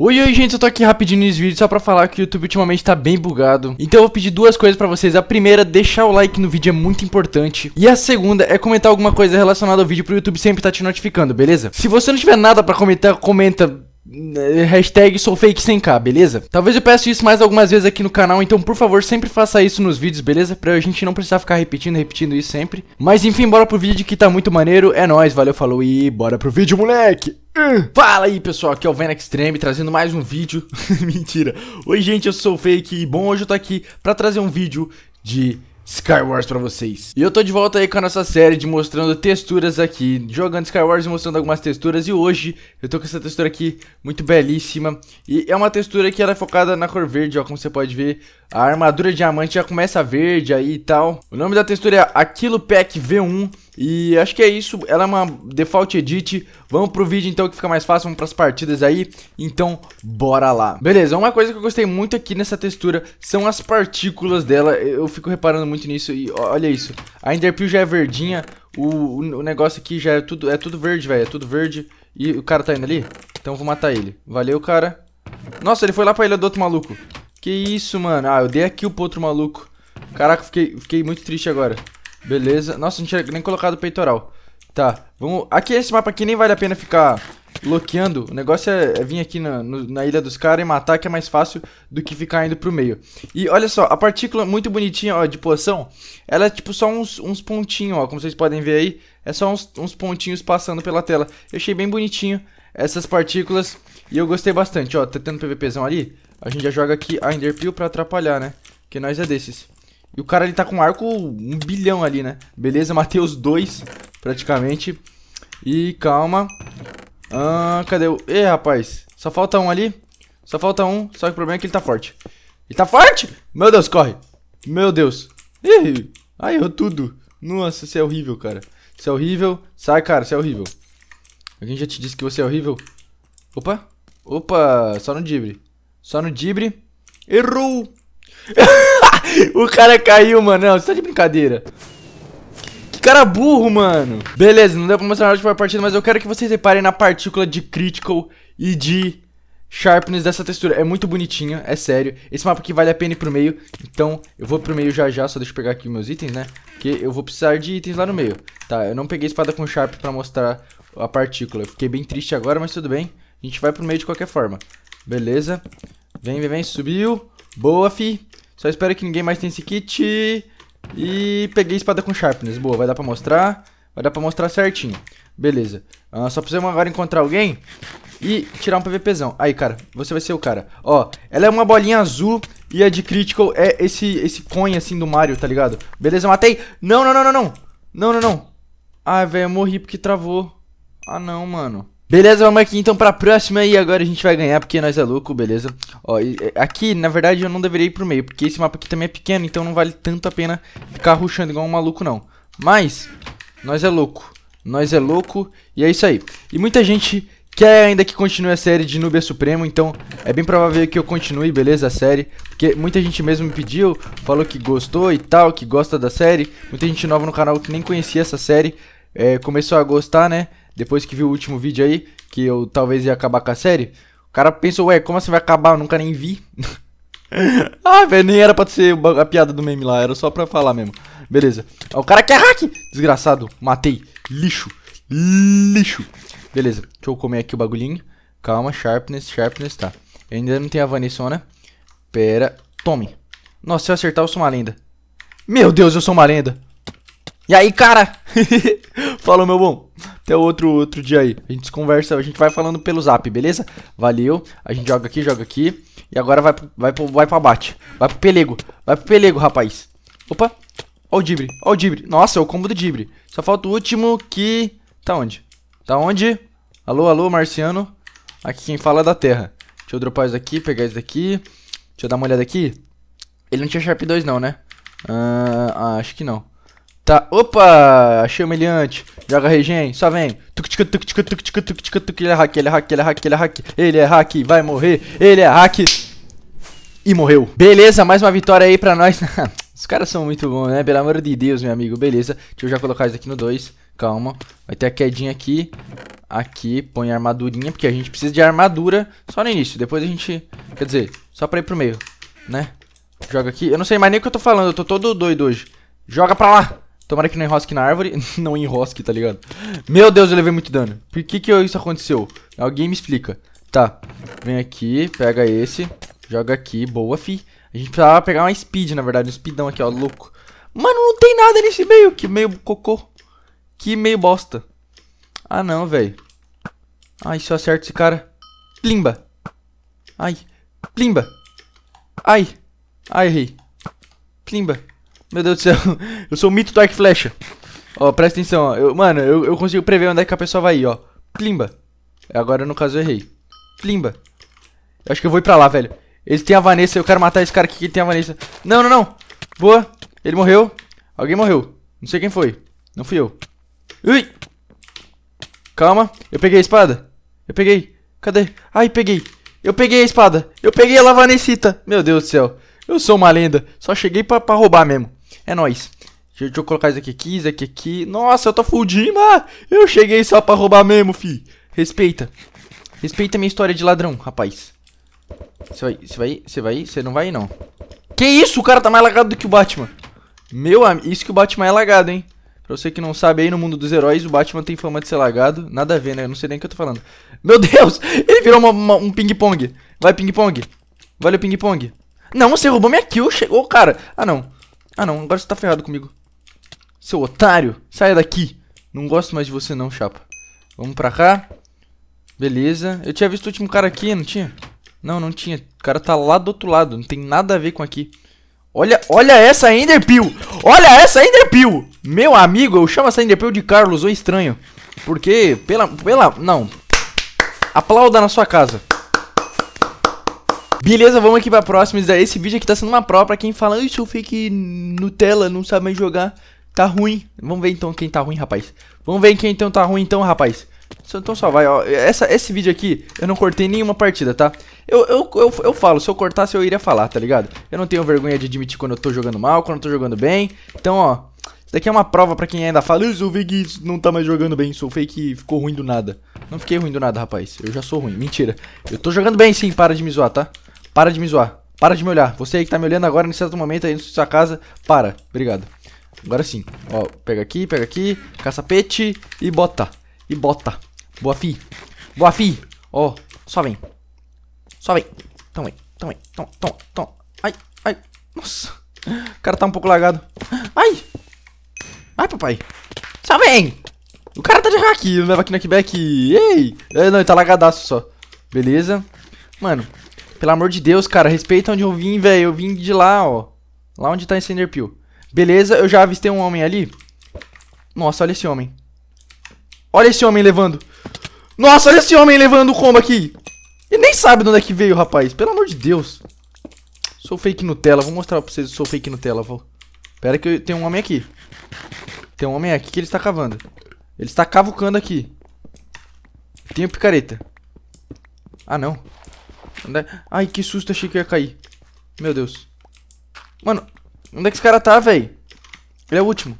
Oi, oi, gente, eu tô aqui rapidinho nesse vídeo só pra falar que o YouTube ultimamente tá bem bugado. Então eu vou pedir duas coisas pra vocês. A primeira, deixar o like no vídeo é muito importante. E a segunda é comentar alguma coisa relacionada ao vídeo pro YouTube sempre tá te notificando, beleza? Se você não tiver nada pra comentar, comenta é, hashtag sou fake sem K, beleza? Talvez eu peça isso mais algumas vezes aqui no canal, então por favor sempre faça isso nos vídeos, beleza? Pra a gente não precisar ficar repetindo, repetindo isso sempre. Mas enfim, bora pro vídeo que tá muito maneiro. É nóis, valeu, falou e bora pro vídeo, moleque! Hum. Fala aí pessoal, aqui é o Venex Extreme trazendo mais um vídeo Mentira Oi gente, eu sou o Fake e bom, hoje eu tô aqui pra trazer um vídeo de Skywars pra vocês. E eu tô de volta aí com a nossa série de mostrando texturas aqui, jogando Skywars e mostrando algumas texturas, e hoje eu tô com essa textura aqui muito belíssima, e é uma textura que ela é focada na cor verde, ó, como você pode ver, a armadura diamante já começa verde aí e tal. O nome da textura é Aquilo Pack V1, e acho que é isso, ela é uma default edit. Vamos pro vídeo então que fica mais fácil, vamos pras partidas aí. Então, bora lá. Beleza, uma coisa que eu gostei muito aqui nessa textura são as partículas dela. Eu fico reparando muito nisso e olha isso. A Enderpeel já é verdinha, o, o negócio aqui já é tudo, é tudo verde, velho, é tudo verde. E o cara tá indo ali? Então vou matar ele. Valeu, cara. Nossa, ele foi lá pra ilha do outro maluco. Que isso, mano. Ah, eu dei aqui o pro outro maluco. Caraca, fiquei, fiquei muito triste agora. Beleza. Nossa, a gente tinha nem colocado o peitoral. Tá, vamos... Aqui, esse mapa aqui nem vale a pena ficar bloqueando. O negócio é, é vir aqui na, no, na ilha dos caras e matar, que é mais fácil do que ficar indo pro meio. E olha só, a partícula muito bonitinha, ó, de poção, ela é tipo só uns, uns pontinhos, ó, como vocês podem ver aí. É só uns, uns pontinhos passando pela tela. Eu achei bem bonitinho essas partículas e eu gostei bastante, ó. Tá tendo PVPzão ali, a gente já joga aqui a Enderpeel pra atrapalhar, né? Que nós é desses. E o cara ele tá com um arco um bilhão ali, né? Beleza, matei os dois praticamente. E calma. Ah, cadê o... Ê, rapaz. Só falta um ali. Só falta um. Só que o problema é que ele tá forte. Ele tá forte? Meu Deus, corre. Meu Deus. Ih, aí errou tudo. Nossa, isso é horrível, cara. Isso é horrível. Sai, cara, isso é horrível. Alguém já te disse que você é horrível? Opa. Opa, só no dibre. Só no dibre. Errou. O cara caiu, mano. Não, você tá de brincadeira. Que cara burro, mano. Beleza, não deu pra mostrar nada de partida, mas eu quero que vocês reparem na partícula de Critical e de Sharpness dessa textura. É muito bonitinha, é sério. Esse mapa aqui vale a pena ir pro meio. Então, eu vou pro meio já já. Só deixa eu pegar aqui meus itens, né? Porque eu vou precisar de itens lá no meio. Tá, eu não peguei espada com Sharp pra mostrar a partícula. Eu fiquei bem triste agora, mas tudo bem. A gente vai pro meio de qualquer forma. Beleza. Vem, vem, vem. Subiu. Boa, fi. Só espero que ninguém mais tenha esse kit. E peguei espada com sharpness. Boa, vai dar pra mostrar. Vai dar pra mostrar certinho. Beleza. Ah, só precisamos agora encontrar alguém e tirar um PVPzão. Aí, cara, você vai ser o cara. Ó, ela é uma bolinha azul e a de critical é esse, esse coin, assim, do Mario, tá ligado? Beleza, matei. Não, não, não, não, não. Não, não, não. Ah, velho, eu morri porque travou. Ah, não, mano. Beleza, vamos aqui então pra próxima e agora a gente vai ganhar porque nós é louco, beleza? Ó, e, é, aqui, na verdade, eu não deveria ir pro meio, porque esse mapa aqui também é pequeno, então não vale tanto a pena ficar ruxando igual um maluco, não. Mas, nós é louco, nós é louco e é isso aí. E muita gente quer ainda que continue a série de Nubia Supremo, então é bem provável que eu continue, beleza, a série. Porque muita gente mesmo me pediu, falou que gostou e tal, que gosta da série. Muita gente nova no canal que nem conhecia essa série, é, começou a gostar, né? depois que viu o último vídeo aí, que eu talvez ia acabar com a série, o cara pensou, ué, como você assim vai acabar? Eu nunca nem vi. ah, velho, nem era pra ser a piada do meme lá, era só pra falar mesmo. Beleza. O cara quer hack! Desgraçado, matei. Lixo. Lixo. Beleza, deixa eu comer aqui o bagulhinho. Calma, sharpness, sharpness, tá. Eu ainda não tenho a Vanessona. Pera, tome. Nossa, se eu acertar, eu sou uma lenda. Meu Deus, eu sou uma lenda. E aí, cara? Falou, meu bom. Até outro, outro dia aí. A gente conversa, a gente vai falando pelo zap, beleza? Valeu. A gente joga aqui, joga aqui. E agora vai pro, vai vai pro abate. Vai pro pelego. Vai pro pelego, rapaz. Opa. Ó o Dibre. Ó o Dibre. Nossa, é o combo do Dibre. Só falta o último que... Tá onde? Tá onde? Alô, alô, marciano. Aqui quem fala é da terra. Deixa eu dropar isso aqui, pegar isso daqui. Deixa eu dar uma olhada aqui. Ele não tinha Sharp 2 não, né? Ah, ah, acho que não. Tá, opa! Achei humilhante. Joga regen, só vem. Tuk tuk tuk tuk tuk tuk tuk tuk tuk. Ele é hack, ele é hack, ele é hack, ele é hack. Ele é hack, vai morrer. Ele é hack. E morreu. Beleza, mais uma vitória aí pra nós. Os caras são muito bons, né? Pelo amor de Deus, meu amigo. Beleza. Deixa eu já colocar isso aqui no 2. Calma. Vai ter a quedinha aqui. Aqui. Põe a armadurinha, porque a gente precisa de armadura só no início. Depois a gente... Quer dizer, só pra ir pro meio, né? Joga aqui. Eu não sei mais nem o que eu tô falando. Eu tô todo doido hoje. Joga pra lá. Tomara que não enrosque na árvore. não enrosque, tá ligado? Meu Deus, eu levei muito dano. Por que que isso aconteceu? Alguém me explica. Tá. Vem aqui, pega esse. Joga aqui. Boa, fi. A gente precisava pegar uma speed, na verdade. Um speedão aqui, ó, louco. Mano, não tem nada nesse meio. Que meio cocô. Que meio bosta. Ah, não, velho. Ai, se eu acerto esse cara. Plimba. Ai. Plimba. Ai. Ai, errei. Plimba. Meu Deus do céu. Eu sou o mito do arco e flecha. Ó, presta atenção, ó. Eu, mano, eu, eu consigo prever onde é que a pessoa vai ir, ó. Plimba. Agora, no caso, eu errei. Plimba. Eu acho que eu vou ir pra lá, velho. Eles têm a Vanessa. Eu quero matar esse cara aqui que tem a Vanessa. Não, não, não. Boa. Ele morreu. Alguém morreu. Não sei quem foi. Não fui eu. Ui. Calma. Eu peguei a espada. Eu peguei. Cadê? Ai, peguei. Eu peguei a espada. Eu peguei a lavanecita. Meu Deus do céu. Eu sou uma lenda. Só cheguei pra, pra roubar mesmo. É nóis. Deixa eu colocar isso aqui, aqui, isso aqui, aqui. Nossa, eu tô fudindo. Ah! Eu cheguei só pra roubar mesmo, fi. Respeita. Respeita minha história de ladrão, rapaz. Você vai, você vai, você vai, você não vai, não. Que isso? O cara tá mais lagado do que o Batman. Meu amigo, isso que o Batman é lagado, hein? Pra você que não sabe, aí no mundo dos heróis, o Batman tem fama de ser lagado. Nada a ver, né? Eu não sei nem o que eu tô falando. Meu Deus! Ele virou uma, uma, um ping-pong. Vai, ping-pong. Valeu, ping-pong. Não, você roubou minha kill. Chegou, cara. Ah, não. Ah não, agora você tá ferrado comigo. Seu otário, saia daqui. Não gosto mais de você não, chapa. Vamos pra cá. Beleza. Eu tinha visto o último cara aqui, não tinha? Não, não tinha. O cara tá lá do outro lado, não tem nada a ver com aqui. Olha, olha essa Enderpeel! Olha essa Enderpeel! Meu amigo, eu chamo essa Enderpeel de Carlos, ou estranho. Porque, pela, pela, não. Aplauda na sua casa. Beleza, vamos aqui pra próxima. Esse vídeo aqui tá sendo uma prova pra quem fala, isso fake Nutella, não sabe mais jogar. Tá ruim. Vamos ver então quem tá ruim, rapaz. Vamos ver quem então tá ruim então, rapaz. Então só vai, ó. Essa, esse vídeo aqui, eu não cortei nenhuma partida, tá? Eu, eu, eu, eu falo, se eu cortasse eu iria falar, tá ligado? Eu não tenho vergonha de admitir quando eu tô jogando mal, quando eu tô jogando bem. Então, ó, isso daqui é uma prova pra quem ainda fala, eu vi que não tá mais jogando bem, sou fake ficou ruim do nada. Não fiquei ruim do nada, rapaz. Eu já sou ruim, mentira. Eu tô jogando bem sim, para de me zoar, tá? Para de me zoar. Para de me olhar. Você aí que tá me olhando agora nesse exato momento aí na sua casa, para. Obrigado. Agora sim. Ó, pega aqui, pega aqui, caçapete e bota. E bota. Boa fi. Boa fi. Ó, só vem. Só vem. Então vem. Então vem. Então, então, então. Ai, ai. Nossa. O cara tá um pouco lagado. Ai. Ai, papai. Só vem. O cara tá de hack. Leva aqui no back. Ei. É, não, ele tá lagadaço só. Beleza. Mano, pelo amor de Deus, cara, respeita onde eu vim, velho. Eu vim de lá, ó. Lá onde tá esse Enderpeel. Beleza, eu já avistei um homem ali. Nossa, olha esse homem. Olha esse homem levando. Nossa, olha esse homem levando o combo aqui. Ele nem sabe de onde é que veio, rapaz. Pelo amor de Deus. Sou fake Nutella. Vou mostrar pra vocês. Sou fake Nutella. Vou... Pera que eu... tem um homem aqui. Tem um homem aqui que ele está cavando. Ele está cavucando aqui. Tem picareta. Ah, não. Onde... É? Ai, que susto, achei que ia cair. Meu Deus. Mano, onde é que esse cara tá, velho? Ele é o último.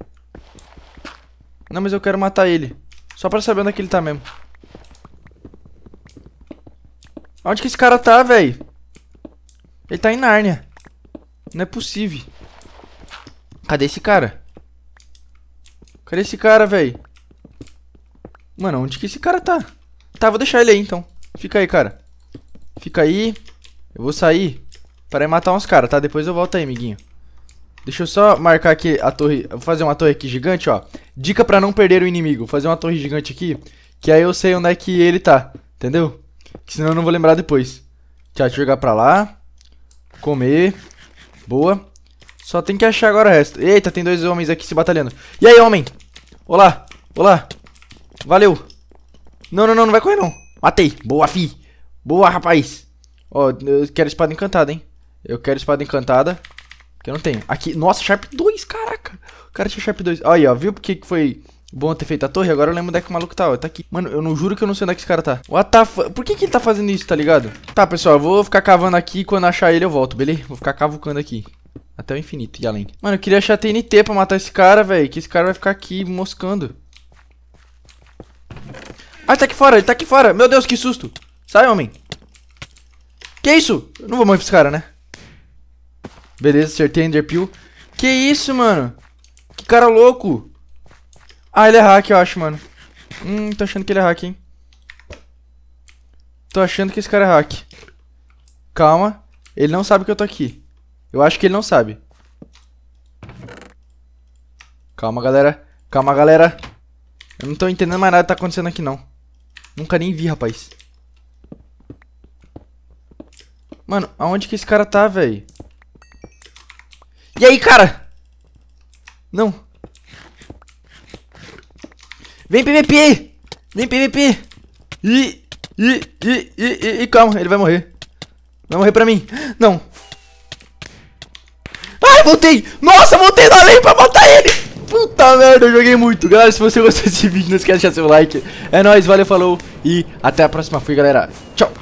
Não, mas eu quero matar ele. Só pra saber onde é que ele tá mesmo. Onde que esse cara tá, velho? Ele tá em Nárnia. Não é possível. Cadê esse cara? Cadê esse cara, velho? Mano, onde que esse cara tá? Tá, vou deixar ele aí, então. Fica aí, cara. Fica aí. Eu vou sair para matar uns caras, tá? Depois eu volto aí, amiguinho. Deixa eu só marcar aqui a torre. Vou fazer uma torre aqui gigante, ó. Dica pra não perder o inimigo. Vou fazer uma torre gigante aqui. Que aí eu sei onde é que ele tá. Entendeu? Que senão eu não vou lembrar depois. Tchau, deixa eu jogar pra lá. Comer. Boa. Só tem que achar agora o resto. Eita, tem dois homens aqui se batalhando. E aí, homem? Olá. Olá. Valeu. Não, não, não. Não vai correr, não. Matei. Boa, fi. Boa, rapaz! Ó, eu quero espada encantada, hein? Eu quero espada encantada. Que eu não tenho. Aqui, nossa, Sharp 2, caraca! O cara tinha Sharp 2. Aí, ó, viu porque foi bom ter feito a torre? Agora eu lembro onde é que o maluco tá, ó. Tá aqui. Mano, eu não juro que eu não sei onde é que esse cara tá. What the f... Por que que ele tá fazendo isso, tá ligado? Tá, pessoal, eu vou ficar cavando aqui. Quando achar ele, eu volto, beleza? Vou ficar cavucando aqui. Até o infinito e além. Mano, eu queria achar TNT pra matar esse cara, velho. Que esse cara vai ficar aqui moscando. Ah, ele tá aqui fora, ele tá aqui fora. Meu Deus, que susto. Sai, homem. Que isso? Eu não vou morrer pra esse cara, né? Beleza, acertei Ender Peel. Que isso, mano? Que cara louco. Ah, ele é hack, eu acho, mano. Hum, tô achando que ele é hack, hein. Tô achando que esse cara é hack. Calma. Ele não sabe que eu tô aqui. Eu acho que ele não sabe. Calma, galera. Calma, galera. Eu não tô entendendo mais nada que tá acontecendo aqui, não. Nunca nem vi, rapaz. Mano, aonde que esse cara tá, velho? E aí, cara? Não. Vem PVP! Vem PVP! Ih, ih, ih, ih, ih, calma, ele vai morrer. Vai morrer pra mim. Não. Ai, voltei! Nossa, voltei na lei pra matar ele! Puta merda, eu joguei muito. Galera, se você gostou desse vídeo, não esquece de deixar seu like. É nóis, valeu, falou e até a próxima. Fui, galera. Tchau!